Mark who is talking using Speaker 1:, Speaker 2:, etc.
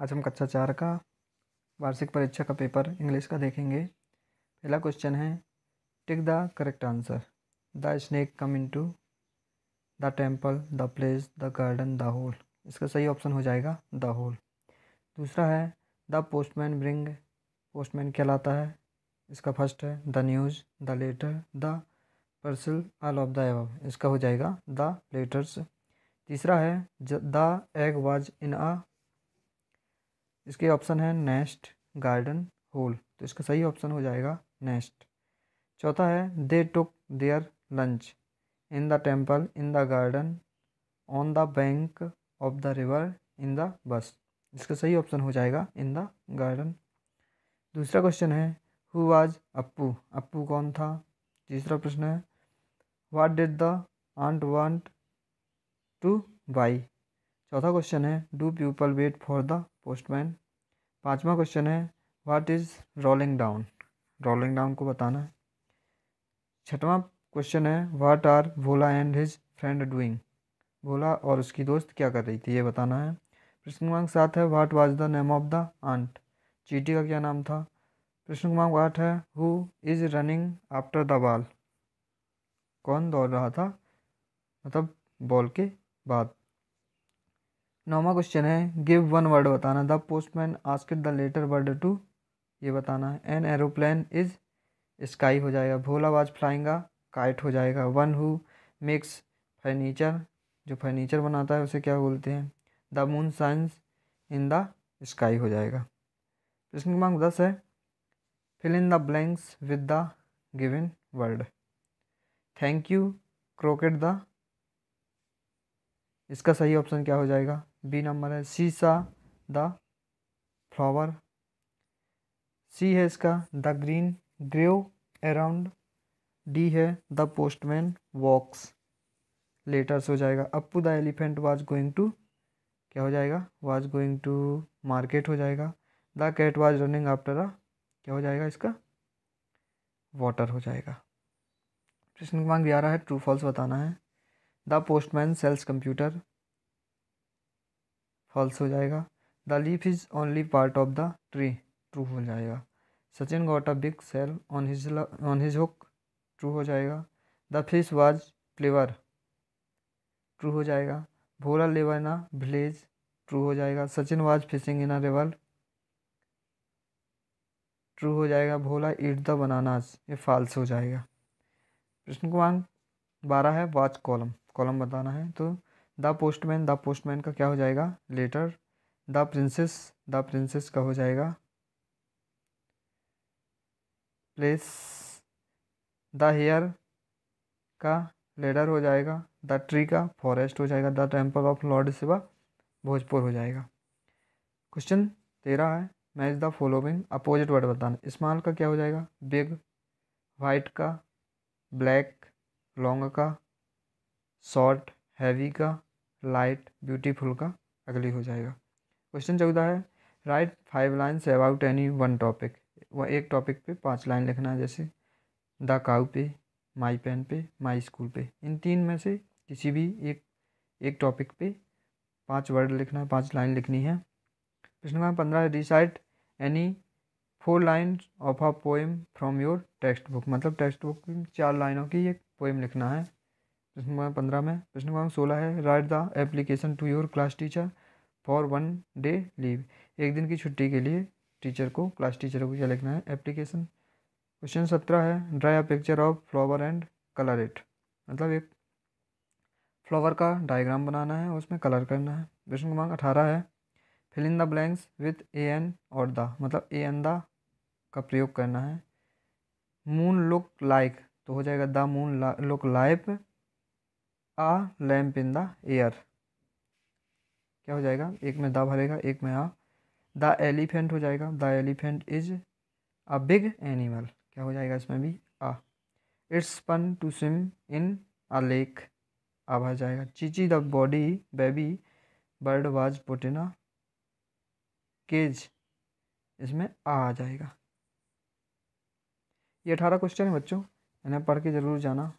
Speaker 1: आज हम कक्षा चार का वार्षिक परीक्षा का पेपर इंग्लिश का देखेंगे पहला क्वेश्चन है tick the correct answer the snake come into the temple the place the garden the hole इसका सही ऑप्शन हो जाएगा द होल दूसरा है द पोस्टमैन ब्रिंग पोस्टमैन क्या लाता है इसका फर्स्ट है the news the letter the parcel all of the above इसका हो जाएगा द लेटर्स तीसरा है the egg was in a इसके ऑप्शन है नेस्ट गार्डन होल तो इसका सही ऑप्शन हो जाएगा नेस्ट चौथा है they took their lunch in the temple in the garden on the bank of the river in the bus इसका सही ऑप्शन हो जाएगा इन द गार्डन दूसरा क्वेश्चन है हु वाज अप्पू अप्पू कौन था तीसरा प्रश्न है what did the ant want to buy चौथा क्वेश्चन है do people wait for the postman पाँचवा क्वेश्चन है what is rolling down rolling down को बताना है छठवां क्वेश्चन है what are Bhola and his friend doing Bhola और उसकी दोस्त क्या कर रही थी ये बताना है प्रश्न क्रमांक सात है what was the name of the ant चीटी का क्या नाम था प्रश्न क्रमांक आठ है who is running after the ball कौन दौड़ रहा था मतलब बॉल के बाद नौवा क्वेश्चन है गिव वन वर्ड बताना the postman ask the letter word two ये बताना है एन एरोप्लेन इज स्काई हो जाएगा भोला बाज फ्लाइंगा काइट हो जाएगा वन हु मेक्स फर्नीचर जो फर्नीचर बनाता है उसे क्या बोलते हैं the moon shines in the sky हो जाएगा प्रश्न तो क्रमांक दस है fill in the blanks with the given word thank you croquet the इसका सही ऑप्शन क्या हो जाएगा बी नंबर है सी सा द फ्लावर सी है इसका the green grew around D है द पोस्टमैन वॉक्स लेटर्स हो जाएगा Appu the elephant was going to क्या हो जाएगा वाज गोइंग टू मार्केट हो जाएगा the cat was running after a क्या हो जाएगा इसका वाटर हो जाएगा प्रश्न क्रमांक ग्यारह है ट्रू फॉल्स बताना है the postman sells computer false हो जाएगा the leaf is only part of the tree true हो जाएगा Sachin got a big sale on his on his hook true हो जाएगा the fish was flavour true हो जाएगा भोला लेवर इन अ विलेज ट्रू हो जाएगा Sachin was fishing in a river true हो जाएगा भोला ईट द बनानाज ये फॉल्स हो जाएगा प्रश्न क्रमांक बारह है वाच कॉलम कॉलम बताना है तो द पोस्टमैन द पोस्टमैन का क्या हो जाएगा letter the princess the princess का हो जाएगा प्लेस द हेयर का लेडर हो जाएगा द ट्री का फॉरेस्ट हो जाएगा the temple of lord Shiva Bhojpur हो जाएगा क्वेश्चन तेरह है match the following opposite word बताना स्मॉल का क्या हो जाएगा बिग वाइट का ब्लैक लॉन्ग का शॉर्ट हैवी का लाइट ब्यूटीफुल का अगली हो जाएगा क्वेश्चन चौदह है write five lines about any one topic वह एक टॉपिक पे पांच लाइन लिखना है जैसे द काउ पे माई पेन पे माई स्कूल पे इन तीन में से किसी भी एक एक टॉपिक पे पांच वर्ड लिखना है पांच लाइन लिखनी है प्रश्न का पंद्रह है recite any four line of a poem from your text book मतलब टेक्स्ट बुक चार लाइनों की एक पोएम लिखना है प्रश्न क्रमांक पंद्रह में प्रश्न क्रमांक सोलह है write the application to your class teacher for one day leave एक दिन की छुट्टी के लिए टीचर को क्लास टीचर को क्या लिखना है एप्लीकेशन क्वेश्चन सत्रह है draw a picture of flower and colour it मतलब एक फ्लावर का डायग्राम बनाना है उसमें कलर करना है प्रश्न क्रमांक अठारह है fill in the blanks with a an or the मतलब ए एन द का प्रयोग करना है मून लुक लाइक तो हो जाएगा the moon look like a lamp in the air क्या हो जाएगा एक में द भरेगा एक में आ द एलिफेंट हो जाएगा the elephant is a big animal क्या हो जाएगा इसमें भी a it's fun to swim in a lake a भर जाएगा चीची the body baby bird was put in a cage इसमें आ आ जाएगा ये अठारह क्वेश्चन है बच्चों इन्हें पढ़ के ज़रूर जाना